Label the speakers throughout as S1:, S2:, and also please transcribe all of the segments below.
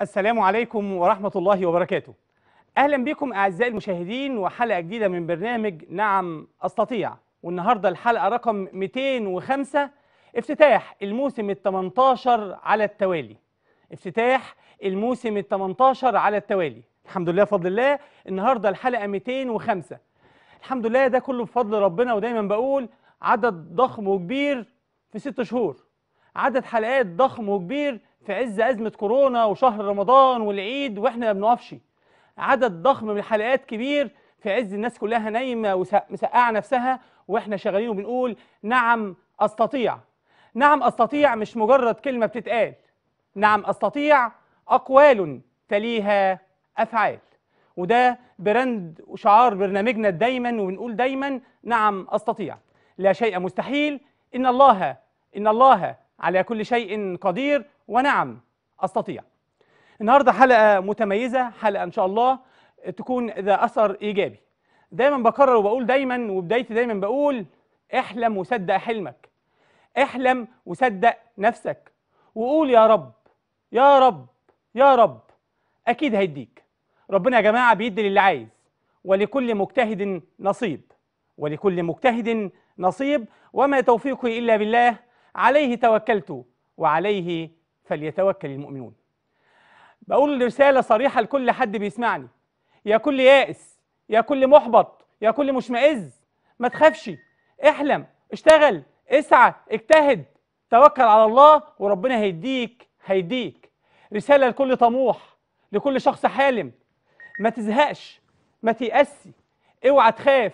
S1: السلام عليكم ورحمة الله وبركاته أهلا بكم أعزائي المشاهدين وحلقة جديدة من برنامج نعم أستطيع والنهاردة الحلقة رقم 205 افتتاح الموسم ال 18 على التوالي افتتاح الموسم ال 18 على التوالي الحمد لله بفضل الله النهاردة الحلقة 205 الحمد لله ده كله بفضل ربنا ودايما بقول عدد ضخم وكبير في ست شهور عدد حلقات ضخم وكبير في عز أزمة كورونا وشهر رمضان والعيد وإحنا ما بنقفش عدد ضخم من الحلقات كبير في عز الناس كلها نايمة ومسقعة نفسها وإحنا شغالين وبنقول نعم أستطيع نعم أستطيع مش مجرد كلمة بتتقال نعم أستطيع أقوال تليها أفعال وده براند وشعار برنامجنا دايما وبنقول دايما نعم أستطيع لا شيء مستحيل إن الله إن الله على كل شيء قدير ونعم أستطيع النهاردة حلقة متميزة حلقة إن شاء الله تكون ذا أثر إيجابي دايما بكرر وبقول دايما وبدايتي دايما بقول احلم وصدق حلمك احلم وصدق نفسك وقول يا رب يا رب يا رب أكيد هيديك ربنا يا جماعة بيدي للي عايز ولكل مجتهد نصيب ولكل مجتهد نصيب وما توفيقي إلا بالله عليه توكلت وعليه فليتوكل المؤمنون بقول رسالة صريحة لكل حد بيسمعني يا كل يائس يا كل محبط يا كل مشمئز ما تخافش احلم اشتغل اسعى اجتهد توكل على الله وربنا هيديك هيديك رسالة لكل طموح لكل شخص حالم ما تزهقش ما تيأسي اوعى تخاف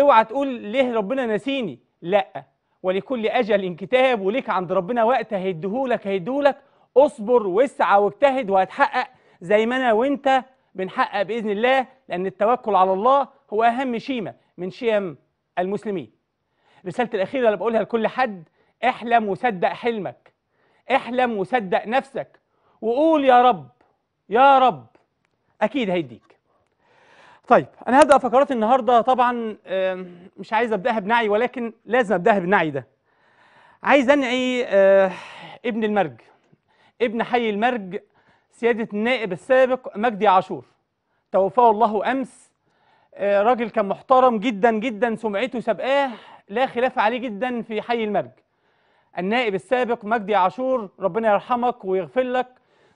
S1: اوعى تقول ليه ربنا نسيني لا ولكل اجل كتاب وليك عند ربنا وقت هيديهولك هيديهولك اصبر واسعى واجتهد وهتحقق زي ما انا وانت بنحقق باذن الله لان التوكل على الله هو اهم شيمه من شيم المسلمين. رسالتي الاخيره اللي بقولها لكل حد احلم وصدق حلمك. احلم وصدق نفسك وقول يا رب يا رب اكيد هيديك. طيب انا هبدا فقرات النهارده طبعا مش عايز ابداها بنعي ولكن لازم ابداها بالنعي ده عايز انعي آه، ابن المرج ابن حي المرج سياده النائب السابق مجدي عاشور توفاه الله امس آه، راجل كان محترم جدا جدا سمعته سابقاه لا خلاف عليه جدا في حي المرج النائب السابق مجدي عاشور ربنا يرحمك ويغفر لك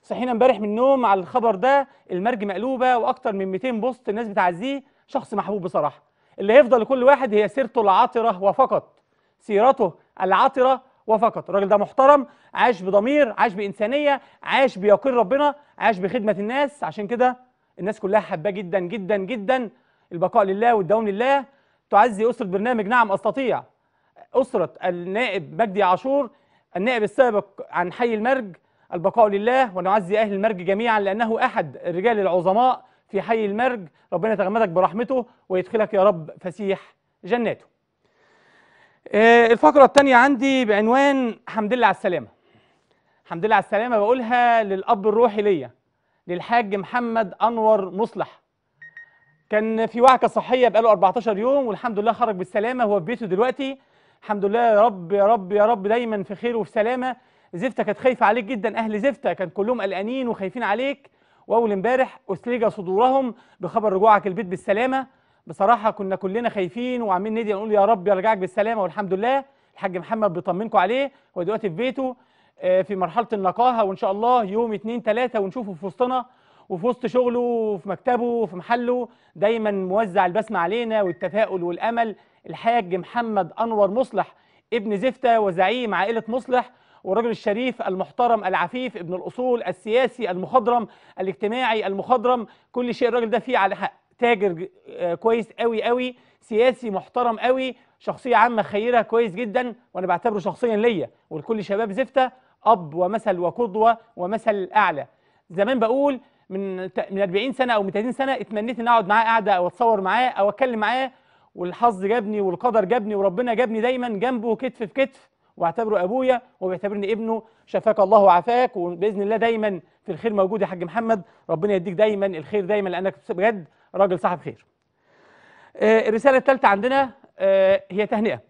S1: صحينا امبارح من النوم على الخبر ده المرج مقلوبه واكتر من 200 بوست الناس بتعزيه شخص محبوب بصراحه اللي هيفضل لكل واحد هي سيرته العاطره وفقط سيرته العاطره وفقط الراجل ده محترم عاش بضمير عاش بانسانيه عاش بيقين ربنا عاش بخدمه الناس عشان كده الناس كلها حباه جدا جدا جدا البقاء لله والدوام لله تعزي اسره برنامج نعم استطيع اسره النائب مجدي عاشور النائب السابق عن حي المرج البقاء لله ونعزي أهل المرج جميعا لأنه أحد الرجال العظماء في حي المرج ربنا يتغمدك برحمته ويدخلك يا رب فسيح جناته آه، الفقرة الثانية عندي بعنوان حمد لله على السلامة حمد لله على السلامة بقولها للأب الروحي ليا للحاج محمد أنور مصلح كان في وعكة صحية بقاله 14 يوم والحمد لله خرج بالسلامة هو في بيته دلوقتي الحمد لله يا رب يا رب يا رب دايما في خير وفي سلامة زفته كانت خايفه عليك جدا اهل زفته كان كلهم قلقانين وخايفين عليك واول امبارح اسلج صدورهم بخبر رجوعك البيت بالسلامه بصراحه كنا كلنا خايفين وعاملين ندي نقول يا رب يرجعك بالسلامه والحمد لله الحاج محمد بيطمنكم عليه هو دلوقتي في بيته آه، في مرحله النقاهه وان شاء الله يوم اتنين تلاته ونشوفه في وسطنا وفي وسط شغله وفي مكتبه وفي محله دايما موزع البسمه علينا والتفاؤل والامل الحاج محمد انور مصلح ابن زفته وزعيم عائله مصلح والرجل الشريف المحترم العفيف ابن الأصول السياسي المخضرم الاجتماعي المخضرم كل شيء الراجل ده فيه على حق تاجر آه، كويس قوي قوي سياسي محترم قوي شخصية عامة خيرة كويس جدا وأنا بعتبره شخصيا ليا ولكل شباب زفتة أب ومثل وقدوة ومثل أعلى زمان بقول من من 40 سنة أو من 30 سنة اتمنيت إن أقعد معاه قعدة أو أتصور معاه أو أتكلم معاه والحظ جابني والقدر جابني وربنا جابني دايما جنبه كتف في كتف واعتبره ابويا وبيعتبرني ابنه شفاك الله وعافاك وباذن الله دايما في الخير موجود يا حاج محمد ربنا يديك دايما الخير دايما لانك بجد راجل صاحب خير. آه، الرساله الثالثه عندنا آه، هي تهنئه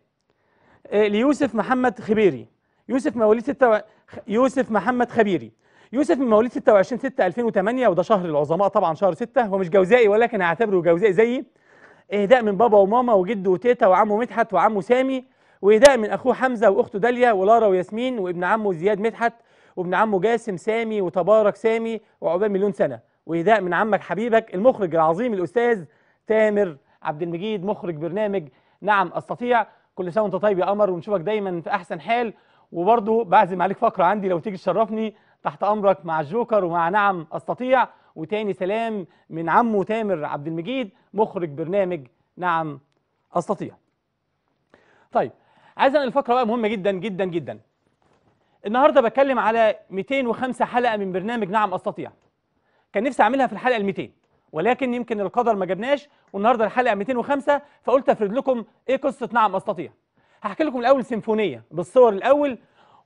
S1: آه، ليوسف محمد خبيري يوسف مواليد 6 يوسف محمد خبيري يوسف من مواليد 26 6 2008 وده شهر العظماء طبعا شهر 6 هو مش جوزائي ولكن هعتبره جوزائي زيي اهداء من بابا وماما وجده وتيتا وعمه مدحت وعمه سامي وإهداء من أخوه حمزة وأخته داليا ولارا وياسمين وابن عمه زياد مدحت وابن عمه جاسم سامي وتبارك سامي وعقبال مليون سنة وهداء من عمك حبيبك المخرج العظيم الأستاذ تامر عبد المجيد مخرج برنامج نعم أستطيع كل سنة وأنت طيب يا قمر ونشوفك دايما في أحسن حال وبرضه بعزم عليك فقرة عندي لو تيجي تشرفني تحت أمرك مع الجوكر ومع نعم أستطيع وتاني سلام من عمه تامر عبد المجيد مخرج برنامج نعم أستطيع طيب عايز انقل الفقره بقى مهمه جدا جدا جدا النهارده بتكلم على 205 حلقه من برنامج نعم استطيع كان نفسي اعملها في الحلقه ال 200 ولكن يمكن القدر ما جبناش والنهارده الحلقه 205 فقلت افرد لكم ايه قصه نعم استطيع هحكي لكم الاول سيمفونيه بالصور الاول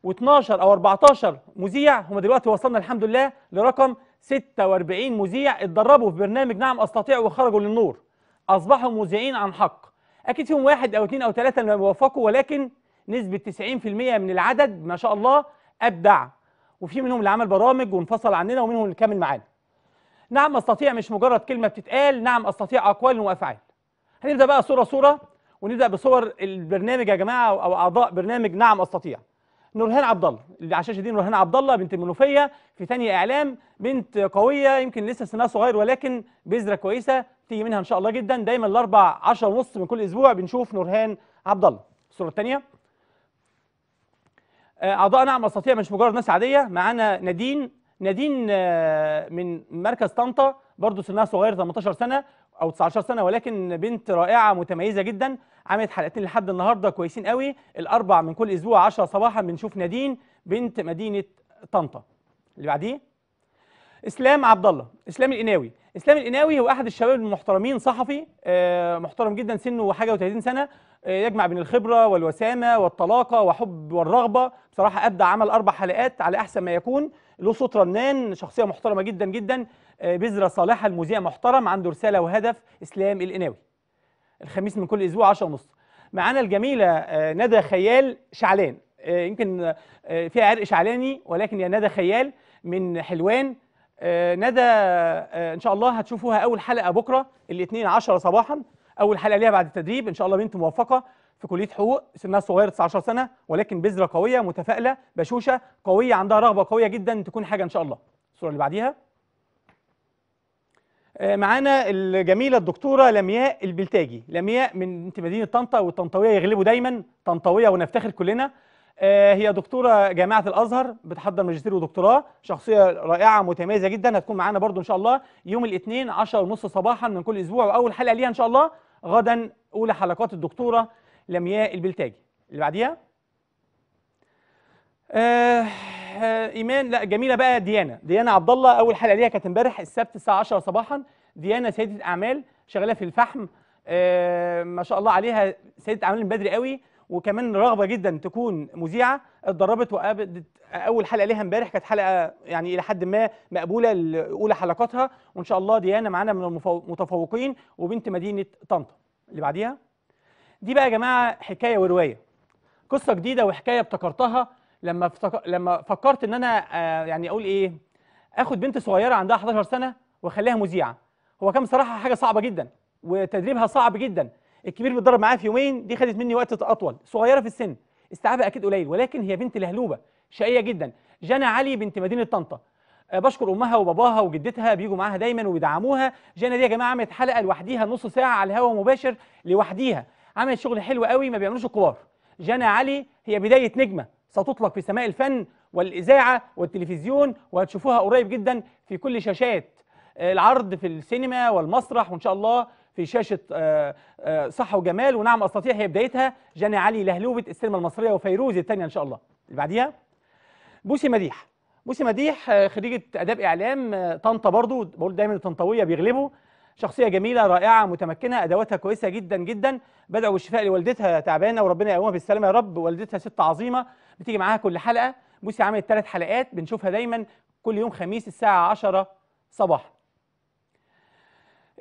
S1: و12 او 14 مذيع هم دلوقتي وصلنا الحمد لله لرقم 46 مذيع اتدربوا في برنامج نعم استطيع وخرجوا للنور اصبحوا مذيعين عن حق اكيد فيهم واحد او اثنين او ثلاثه اللي بيوفقوا ولكن نسبه 90% من العدد ما شاء الله ابدع وفي منهم اللي عمل برامج وانفصل عننا ومنهم اللي كمل معانا نعم استطيع مش مجرد كلمه بتتقال نعم استطيع اقوال وافعال هنبدا بقى صوره صوره ونبدا بصور البرنامج يا جماعه او اعضاء برنامج نعم استطيع نورهان عبد الله اللي على الشاشه دي نورهان عبد الله بنت المنوفيه في ثانيه اعلام بنت قويه يمكن لسه سنها صغير ولكن بذره كويسه تيجي منها ان شاء الله جدا دايما الاربع 10 ونص من كل اسبوع بنشوف نورهان عبد الله الصوره الثانيه آه، اعضاء نعم استطيع مش مجرد ناس عاديه معانا نادين نادين آه، من مركز طنطا برضه سنها صغير 18 سنه او 19 سنه ولكن بنت رائعه متميزه جدا عملت حلقتين لحد النهارده كويسين قوي الاربع من كل اسبوع 10 صباحا بنشوف نادين بنت مدينه طنطا اللي بعديه اسلام عبد الله اسلام القناوي اسلام القناوي هو احد الشباب المحترمين صحفي آه، محترم جدا سنه حاجه و30 سنه آه، يجمع بين الخبره والوسامه والطلاقه وحب والرغبه بصراحه ابدع عمل اربع حلقات على احسن ما يكون له صوت رنان شخصيه محترمه جدا جدا آه، بذره صالحه المذيع محترم عنده رساله وهدف اسلام القناوي الخميس من كل اسبوع 10 ونص معانا الجميله ندى خيال شعلان يمكن فيها عرق شعلاني ولكن يا ندى خيال من حلوان آه، ندى آه، ان شاء الله هتشوفوها اول حلقه بكره الاثنين 10 صباحا اول حلقه ليها بعد التدريب ان شاء الله بنت موفقه في كليه حقوق سنها صغير 19 سنه ولكن بذره قويه متفائله بشوشه قويه عندها رغبه قويه جدا تكون حاجه ان شاء الله الصوره اللي بعديها آه، معانا الجميله الدكتوره لمياء البلتاجي لمياء من مدينه طنطا والطنطاويه يغلبوا دايما طنطاويه ونفتخر كلنا آه، هي دكتوره جامعه الازهر بتحضر ماجستير ودكتوراه شخصيه رائعه متميزه جدا هتكون معانا برضو ان شاء الله يوم الاثنين 10:30 صباحا من كل اسبوع واول حلقه ليها ان شاء الله غدا اولى حلقات الدكتوره لمياء البلتاجي اللي بعديها آه, آه، ايمان لا جميله بقى ديانا ديانا عبد الله اول حلقه ليها كانت امبارح السبت الساعه 10 صباحا ديانا سيده اعمال شغاله في الفحم آه ما شاء الله عليها سيده اعمال من بدري قوي وكمان رغبه جدا تكون مذيعه اتدربت وقابلت اول حلقه ليها امبارح كانت حلقه يعني الى حد ما مقبوله لاولى حلقاتها وان شاء الله ديانه معانا من المتفوقين وبنت مدينه طنطا اللي بعديها دي بقى يا جماعه حكايه وروايه قصه جديده وحكايه ابتكرتها لما لما فكرت ان انا آه يعني اقول ايه اخد بنت صغيره عندها 11 سنه واخليها مذيعه هو كان بصراحه حاجه صعبه جدا وتدريبها صعب جدا الكبير بيتضرب معايا في يومين دي خدت مني وقت اطول صغيره في السن استيعابها اكيد قليل ولكن هي بنت لهلوبه شقيه جدا جانا علي بنت مدينه طنطا أه، بشكر امها وباباها وجدتها بيجوا معاها دايما وبيدعموها جانا دي يا جماعه عملت حلقه لوحديها نص ساعه على الهواء مباشر لوحديها عملت شغل حلو قوي ما بيعملوش الكبار جانا علي هي بدايه نجمه ستطلق في سماء الفن والاذاعه والتلفزيون وهتشوفوها قريب جدا في كل شاشات أه، العرض في السينما والمسرح وان شاء الله في شاشة آه، آه، صحة وجمال ونعم أستطيع هي بدايتها جاني علي لهلوبة السينما المصرية وفيروز الثانية إن شاء الله اللي بعديها بوسي مديح بوسي مديح آه، خريجة آداب إعلام طنطا برضو بقول دايما الطنطاوية بيغلبوا شخصية جميلة رائعة متمكنة أدواتها كويسة جدا جدا بدعوا بالشفاء لوالدتها تعبانة وربنا يقومها بالسلامة يا رب والدتها ست عظيمة بتيجي معاها كل حلقة بوسي عملت ثلاث حلقات بنشوفها دايما كل يوم خميس الساعة 10 صباحا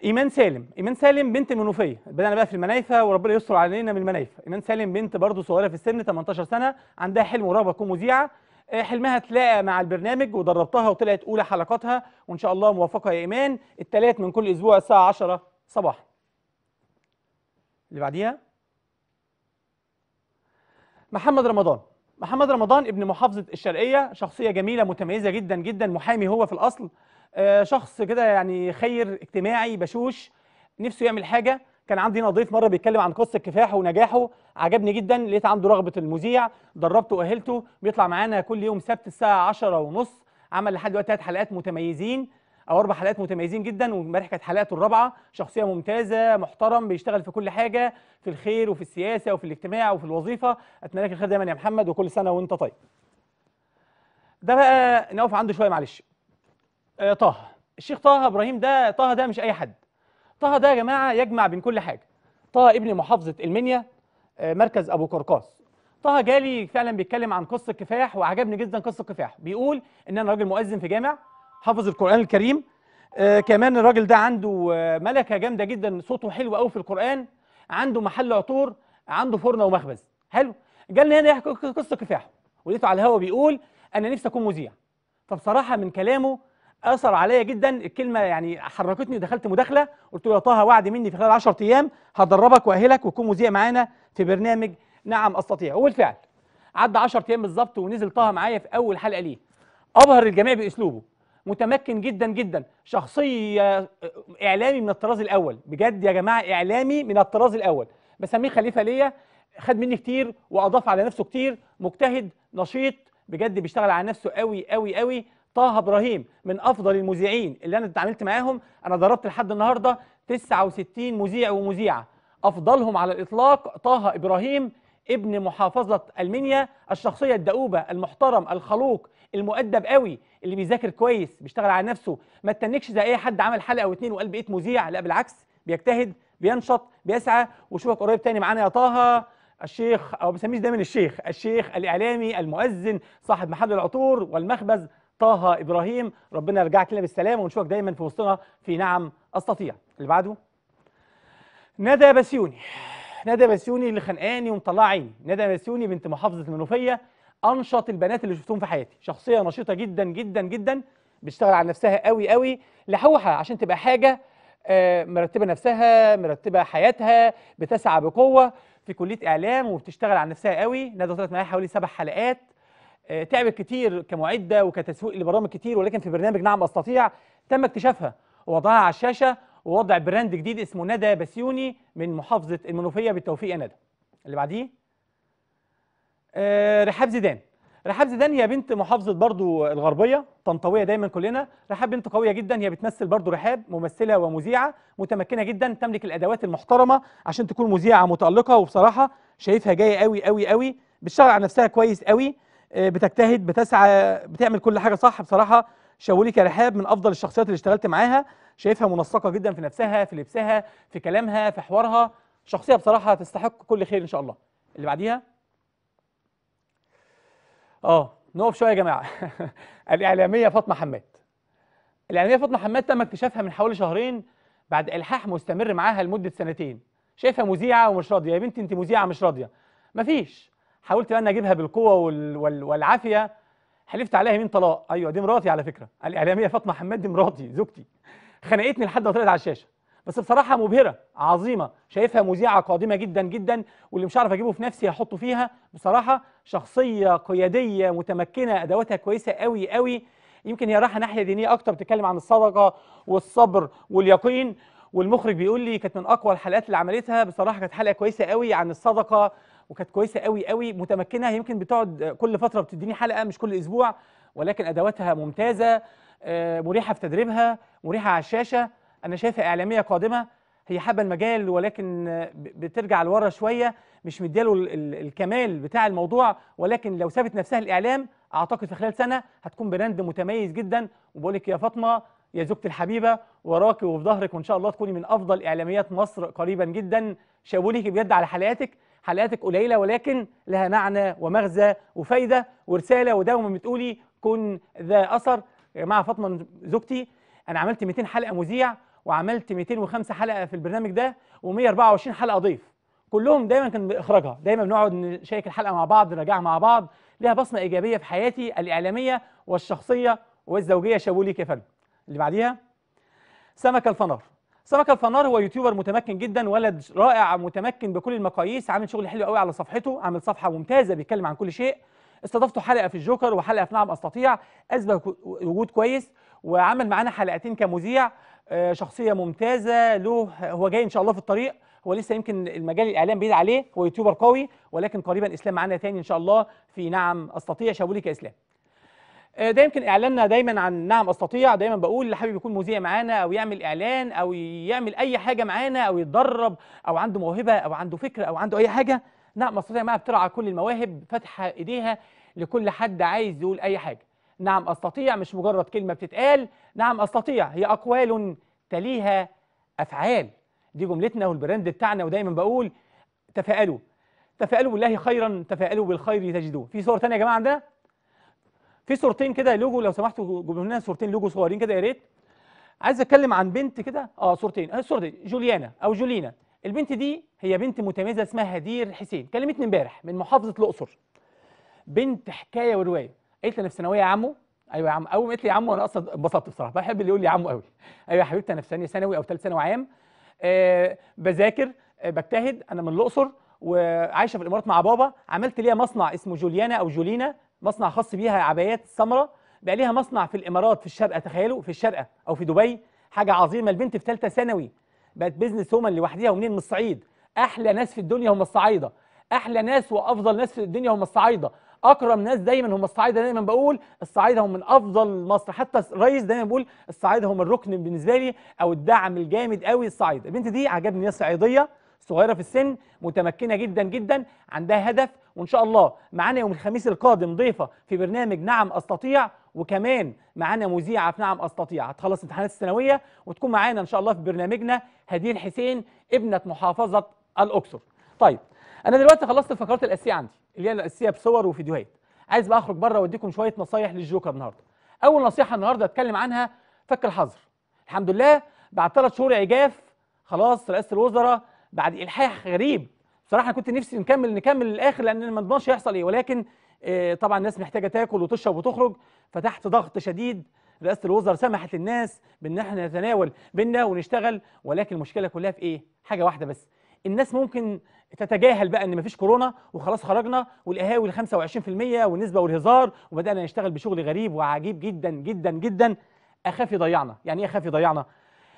S1: ايمان سالم ايمان سالم بنت منوفيه بدانا بقى في المنايفه وربنا يستر علينا من المنايفه ايمان سالم بنت برضه صغيره في السن 18 سنه عندها حلم ورغبه تكون مذيعه آه، حلمها تلاقى مع البرنامج ودربتها وطلعت اولى حلقاتها وان شاء الله موفقه يا ايمان الثلاث من كل اسبوع الساعه 10 صباحا اللي بعديها محمد رمضان محمد رمضان ابن محافظه الشرقيه شخصيه جميله متميزه جدا جدا محامي هو في الاصل آه، شخص كده يعني خير اجتماعي بشوش نفسه يعمل حاجه كان عندي هنا ضيف مره بيتكلم عن قصه كفاحه ونجاحه عجبني جدا لقيت عنده رغبه المذيع دربته واهلته بيطلع معانا كل يوم سبت الساعه 10 ونص عمل لحد دلوقتي ثلاث حلقات متميزين او اربع حلقات متميزين جدا وامبارح كانت حلقته الرابعه شخصيه ممتازه محترم بيشتغل في كل حاجه في الخير وفي السياسه وفي الاجتماع وفي الوظيفه اتمنى لك الخير دايما يا محمد وكل سنه وانت طيب ده بقى نقف عنده شويه معلش آه، طه الشيخ طه ابراهيم ده طه ده مش اي حد طه ده يا جماعه يجمع بين كل حاجه طه ابن محافظه المنيا آه، مركز ابو قرقاس طه جالي فعلا بيتكلم عن قصه كفاح وعجبني جدا قصه الكفاح بيقول ان انا راجل مؤذن في جامع حافظ القران الكريم آه كمان الراجل ده عنده آه، ملكه جامده جدا صوته حلو قوي في القران عنده محل عطور عنده فرن ومخبز حلو جالنا هنا يحكي قصه كفاح ولقيته على الهوا بيقول انا نفسي اكون مذيع فبصراحه من كلامه اثر عليا جدا الكلمه يعني حركتني ودخلت مداخله قلت له يا طه وعد مني في خلال 10 ايام هدربك واهلك وتكون مذيع معانا في برنامج نعم استطيع وبالفعل عدى 10 ايام بالظبط ونزل طه معايا في اول حلقه ليه ابهر الجميع باسلوبه متمكن جدا جدا شخصيه آه، اعلامي من الطراز الاول بجد يا جماعه اعلامي من الطراز الاول بسميه خليفه ليا خد مني كتير واضاف على نفسه كتير مجتهد نشيط بجد بيشتغل على نفسه قوي قوي قوي طه ابراهيم من افضل المذيعين اللي انا اتعاملت معاهم انا ضربت لحد النهارده 69 مذيع ومذيعه افضلهم على الاطلاق طه ابراهيم ابن محافظه المنيا الشخصيه الدؤوبه المحترم الخلوق المؤدب قوي اللي بيذاكر كويس بيشتغل على نفسه ما تنكش زي اي حد عمل حلقه اتنين وقال بقيت مذيع لا بالعكس بيجتهد بينشط بيسعى وشوفك قريب تاني معانا يا طه الشيخ او بسميه دايما الشيخ الشيخ الاعلامي المؤذن صاحب محل العطور والمخبز طه ابراهيم ربنا يرجعك لنا بالسلام ونشوفك دايما في وسطنا في نعم استطيع اللي بعده ندى بسيوني ندى بسيوني اللي خانقاني ومطلعه عيني ندى بسيوني بنت محافظه المنوفيه انشط البنات اللي شفتهم في حياتي شخصيه نشيطه جدا جدا جدا بتشتغل على نفسها قوي قوي لحوحه عشان تبقى حاجه آه، مرتبه نفسها مرتبه حياتها بتسعى بقوه في كليه اعلام وبتشتغل على نفسها قوي ندى طلعت معايا حوالي سبع حلقات آه، تعبت كتير كمعده وكتسويق لبرامج كتير ولكن في برنامج نعم استطيع تم اكتشافها ووضعها على الشاشه ووضع براند جديد اسمه ندى بسيوني من محافظه المنوفيه بالتوفيق يا ندى. اللي بعديه آه، رحاب زيدان رحاب زيدان هي بنت محافظه برضو الغربيه طنطاويه دايما كلنا رحاب بنت قويه جدا هي بتمثل برضو رحاب ممثله ومذيعه متمكنه جدا تملك الادوات المحترمه عشان تكون مذيعه متالقه وبصراحه شايفها جايه قوي قوي قوي بتشتغل على نفسها كويس قوي آه، بتجتهد بتسعى بتعمل كل حاجه صح بصراحه شاولي كرحاب من افضل الشخصيات اللي اشتغلت معاها شايفها منسقه جدا في نفسها في لبسها في كلامها في حوارها شخصيه بصراحه تستحق كل خير ان شاء الله اللي بعديها اه نقف شويه يا جماعه الاعلاميه فاطمه حماد الاعلاميه فاطمه حماد تم اكتشافها من حوالي شهرين بعد الحاح مستمر معاها لمده سنتين شايفها مذيعه ومش راضيه يا بنتي انت مذيعه مش راضيه مفيش حاولت بقى ان اجيبها بالقوه والعافيه حلفت عليها يمين طلاق ايوه دي مراتي على فكره الاعلاميه فاطمه حماد دي مراتي زوجتي خنقتني لحد ما طلعت على الشاشه بس بصراحه مبهره عظيمه شايفها مذيعه قادمه جدا جدا واللي مش عارف اجيبه في نفسي هحطه فيها بصراحه شخصيه قياديه متمكنه ادواتها كويسه قوي قوي يمكن هي رايحه ناحيه دينيه اكتر بتتكلم عن الصدقه والصبر واليقين والمخرج بيقول لي كانت من اقوى الحلقات اللي عملتها بصراحه كانت حلقه كويسه قوي عن الصدقه وكانت كويسه قوي قوي متمكنه يمكن بتقعد كل فتره بتديني حلقه مش كل اسبوع ولكن ادواتها ممتازه آه، مريحه في تدريبها مريحه على الشاشه انا شايفها اعلاميه قادمه هي حابه المجال ولكن بترجع لورا شويه مش مدياله الكمال بتاع الموضوع ولكن لو سابت نفسها الاعلام اعتقد في خلال سنه هتكون براند متميز جدا وبقول لك يا فاطمه يا زوجتي الحبيبه وراكي وفي ظهرك وان شاء الله تكوني من افضل اعلاميات مصر قريبا جدا شاوليكي بجد على حلقاتك حلقاتك قليله ولكن لها معنى ومغزى وفايده ورساله ودوما بتقولي كن ذا اثر يا جماعه فاطمه زوجتي انا عملت 200 حلقه مذيع وعملت 205 حلقه في البرنامج ده و124 حلقه ضيف كلهم دايما كان باخراجها دايما بنقعد نشيك الحلقه مع بعض نراجعها مع بعض ليها بصمه ايجابيه في حياتي الاعلاميه والشخصيه والزوجيه شابوا كفن يا فندم اللي بعديها سمك الفنار سمك الفنار هو يوتيوبر متمكن جدا ولد رائع متمكن بكل المقاييس عامل شغل حلو قوي على صفحته عامل صفحه ممتازه بيتكلم عن كل شيء استضفته حلقه في الجوكر وحلقه في نعم استطيع اثبت وجود كويس وعمل معانا حلقتين كمذيع آه، شخصيه ممتازه له هو جاي ان شاء الله في الطريق هو لسه يمكن المجال الاعلام بعيد عليه هو يوتيوبر قوي ولكن قريبا اسلام معانا تاني ان شاء الله في نعم استطيع يا اسلام آه، ده يمكن اعلاننا دايما عن نعم استطيع دايما بقول اللي حابب يكون مذيع معانا او يعمل اعلان او يعمل اي حاجه معانا او يتدرب او عنده موهبه او عنده فكره او عنده اي حاجه نعم استطيع معاها بترعى كل المواهب فاتحه ايديها لكل حد عايز يقول اي حاجه نعم استطيع مش مجرد كلمه بتتقال نعم استطيع هي اقوال تليها افعال دي جملتنا والبراند بتاعنا ودايما بقول تفائلوا تفائلوا بالله خيرا تفائلوا بالخير تجدوه في صور ثانيه يا جماعه عندنا في صورتين كده لوجو لو سمحتوا جيبوا لنا صورتين لوجو صغيرين كده يا ريت عايز اتكلم عن بنت كده اه صورتين الصوره آه، دي جوليانا او جولينا البنت دي هي بنت متميزه اسمها هدير حسين كلمتني امبارح من محافظه الاقصر بنت حكايه وروايه قالت لي انا في ثانويه يا عمو ايوه يا عم اول ما قالت لي يا عمو انا اصلا اتبسطت بصراحه بحب اللي يقول لي يا عمو قوي ايوه يا حبيبتي انا في ثانيه ثانوي او ثالث ثانوي عام أه بذاكر أه بجتهد انا من الاقصر وعايشه في الامارات مع بابا عملت ليا مصنع اسمه جوليانا او جولينا مصنع خاص بيها عبايات سمراء بقى ليها مصنع في الامارات في الشرق تخيلوا في الشرق او في دبي حاجه عظيمه البنت في ثالثه ثانوي بقت بيزنس وومن لوحديها ومنين من الصعيد احلى ناس في الدنيا هم الصعايده احلى ناس وافضل ناس في الدنيا هم الصعايده اكرم ناس دايما هم الصعايده دايما بقول الصعايده هم من افضل مصر حتى الرئيس دايما بيقول الصعايده هم الركن بالنسبه لي او الدعم الجامد قوي الصعايده البنت دي عجبني هي صعيديه صغيره في السن متمكنه جدا جدا عندها هدف وان شاء الله معانا يوم الخميس القادم ضيفه في برنامج نعم استطيع وكمان معانا مذيعه في نعم استطيع هتخلص امتحانات الثانويه وتكون معانا ان شاء الله في برنامجنا هدير حسين ابنه محافظه الاقصر طيب انا دلوقتي خلصت الفقرات الاساسيه عندي اللي هي الاساسيه بصور وفيديوهات عايز بقى اخرج بره واديكم شويه نصايح للجوكر النهارده اول نصيحه النهارده اتكلم عنها فك الحظر الحمد لله بعد ثلاث شهور عجاف خلاص رئاسه الوزراء بعد الحاح غريب صراحة كنت نفسي نكمل نكمل للاخر لان ما نضمنش يحصل ايه ولكن آه، طبعا الناس محتاجه تاكل وتشرب وتخرج فتحت ضغط شديد رئاسه الوزراء سمحت للناس بان احنا نتناول بينا ونشتغل ولكن المشكله كلها في ايه؟ حاجه واحده بس الناس ممكن تتجاهل بقى ان مفيش كورونا وخلاص خرجنا والقهاوي ال 25% والنسبه والهزار وبدانا نشتغل بشغل غريب وعجيب جدا جدا جدا اخاف يضيعنا، يعني ايه اخاف يضيعنا؟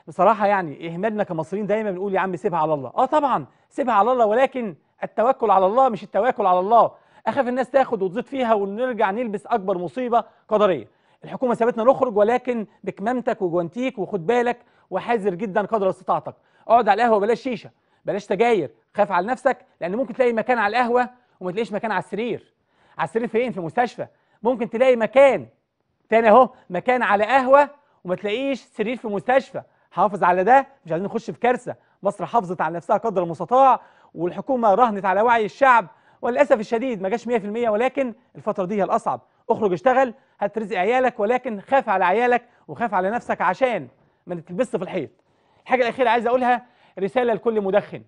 S1: بصراحه يعني اهمالنا كمصريين دايما بنقول يا عم سيبها على الله اه طبعا سيبها على الله ولكن التوكل على الله مش التواكل على الله اخاف الناس تاخد وتزيد فيها ونرجع نلبس اكبر مصيبه قدريه الحكومه سابتنا نخرج ولكن بكمامتك وجوانتيك وخد بالك وحذر جدا قدر استطاعتك اقعد على القهوه بلاش شيشه بلاش سجاير خاف على نفسك لان ممكن تلاقي مكان على القهوه وما تلاقيش مكان على السرير على السرير فين في مستشفى ممكن تلاقي مكان تاني اهو مكان على قهوه وما تلاقيش سرير في مستشفى حافظ على ده مش عايزين نخش في كارثه مصر حافظت على نفسها قدر المستطاع والحكومه راهنت على وعي الشعب وللاسف الشديد ما جاش 100% ولكن الفتره دي هي الاصعب اخرج اشتغل هات رزق عيالك ولكن خاف على عيالك وخاف على نفسك عشان ما تتلبسش في الحيط الحاجه الاخيره عايز اقولها رساله لكل مدخن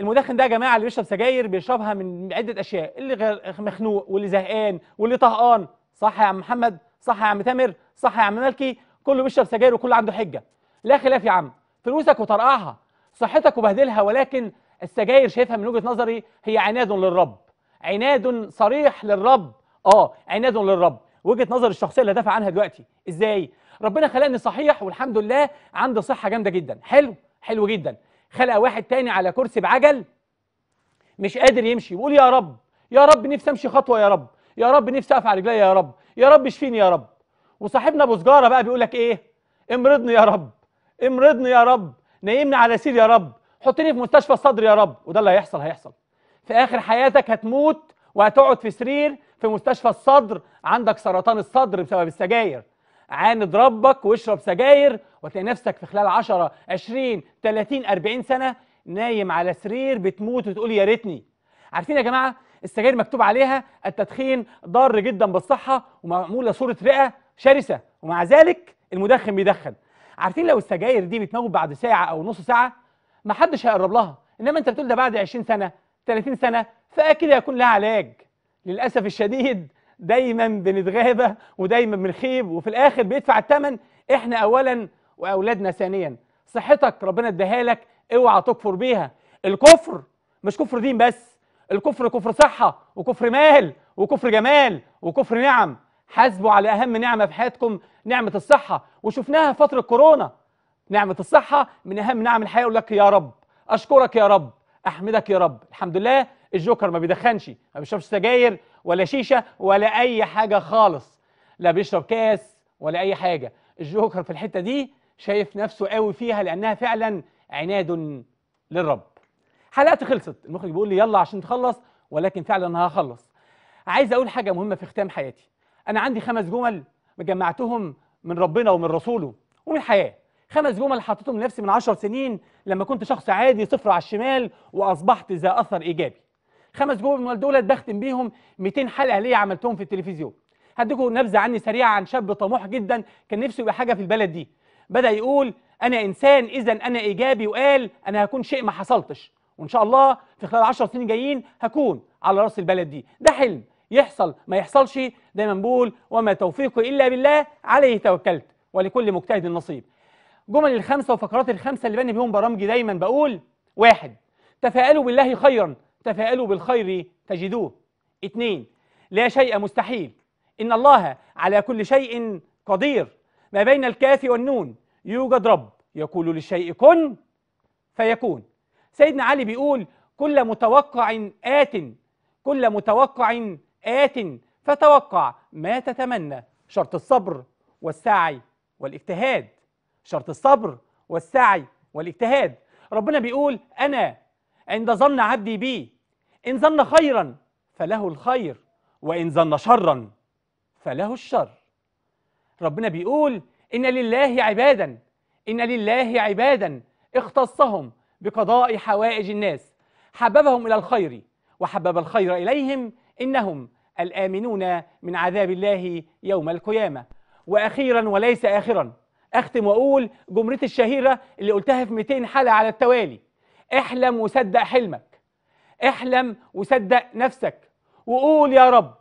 S1: المدخن ده يا جماعه اللي بيشرب سجاير بيشربها من عده اشياء اللي مخنوق واللي زهقان واللي طهقان صح يا عم محمد صح يا عم تامر صح يا عم مالكي كله بيشرب سجاير وكله عنده حجه لا خلاف يا عم فلوسك وطرقعها صحتك وبهدلها ولكن السجاير شايفها من وجهة نظري هي عناد للرب عناد صريح للرب اه عناد للرب وجهة نظر الشخصية اللي دافع عنها دلوقتي ازاي ربنا خلقني صحيح والحمد لله عندي صحة جامدة جدا حلو حلو جدا خلق واحد تاني على كرسي بعجل مش قادر يمشي بيقول يا رب يا رب نفسي امشي خطوة يا رب يا رب نفسي اقف على رجلي يا رب يا رب اشفيني يا رب وصاحبنا ابو سجاره بقى بيقول لك ايه امرضني يا رب امرضني يا رب نيمني على سير يا رب حطني في مستشفى الصدر يا رب وده اللي هيحصل هيحصل في اخر حياتك هتموت وهتقعد في سرير في مستشفى الصدر عندك سرطان الصدر بسبب السجاير عاند ربك واشرب سجاير وتلاقي نفسك في خلال 10 20 30 40 سنه نايم على سرير بتموت وتقول يا ريتني عارفين يا جماعه السجاير مكتوب عليها التدخين ضار جدا بالصحه ومعموله صوره رئه شرسه ومع ذلك المدخن بيدخن عارفين لو السجاير دي بتموت بعد ساعه او نص ساعه ما حدش هيقرب لها انما انت بتقول ده بعد 20 سنه 30 سنه فاكيد هيكون لها علاج للاسف الشديد دايما بنتغابى ودايما بنخيب وفي الاخر بيدفع الثمن احنا اولا واولادنا ثانيا صحتك ربنا اداها لك اوعى تكفر بيها الكفر مش كفر دين بس الكفر كفر صحه وكفر مال وكفر جمال وكفر نعم حاسبوا على اهم نعمه في حياتكم نعمه الصحه وشفناها فتره كورونا نعمه الصحه من اهم نعم الحياه يقول لك يا رب اشكرك يا رب احمدك يا رب الحمد لله الجوكر ما بيدخنش ما بيشربش سجاير ولا شيشه ولا اي حاجه خالص لا بيشرب كاس ولا اي حاجه الجوكر في الحته دي شايف نفسه قوي فيها لانها فعلا عناد للرب حلقة خلصت المخرج بيقول لي يلا عشان تخلص ولكن فعلا هخلص عايز اقول حاجه مهمه في ختام حياتي انا عندي خمس جمل جمعتهم من ربنا ومن رسوله ومن الحياه خمس جمل حطيتهم لنفسي من عشر سنين لما كنت شخص عادي صفر على الشمال واصبحت ذا اثر ايجابي خمس جمل دولت بختم بيهم 200 حلقه ليا عملتهم في التلفزيون هديكم نبذه عني سريعه عن شاب طموح جدا كان نفسه يبقى حاجه في البلد دي بدا يقول انا انسان اذا انا ايجابي وقال انا هكون شيء ما حصلتش وان شاء الله في خلال 10 سنين جايين هكون على راس البلد دي ده حلم يحصل ما يحصلش دايما بقول وما توفيقي الا بالله عليه توكلت ولكل مجتهد نصيب جمل الخمسه وفقرات الخمسه اللي بني بيهم برامجي دايما بقول واحد تفاءلوا بالله خيرا تفاءلوا بالخير تجدوه اثنين لا شيء مستحيل ان الله على كل شيء قدير ما بين الكاف والنون يوجد رب يقول للشيء كن فيكون سيدنا علي بيقول كل متوقع آت كل متوقع آت فتوقع ما تتمنى شرط الصبر والسعي والاجتهاد شرط الصبر والسعي والاجتهاد ربنا بيقول أنا عند ظن عبدي بي إن ظن خيرا فله الخير وإن ظن شرا فله الشر ربنا بيقول إن لله عبادا إن لله عبادا اختصهم بقضاء حوائج الناس حببهم إلى الخير وحبب الخير إليهم إنهم الآمنون من عذاب الله يوم القيامة وأخيرا وليس آخرا أختم وأقول جمرة الشهيرة اللي قلتها في 200 حلقة على التوالي احلم وصدق حلمك احلم وصدق نفسك وقول يا رب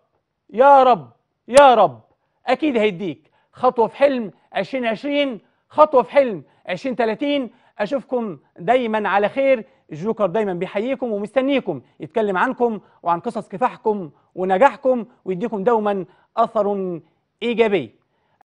S1: يا رب يا رب أكيد هيديك خطوة في حلم 2020 خطوة في حلم 2030 أشوفكم دايما على خير الجوكر دايما بيحييكم ومستنيكم يتكلم عنكم وعن قصص كفاحكم ونجاحكم ويديكم دوما اثر ايجابي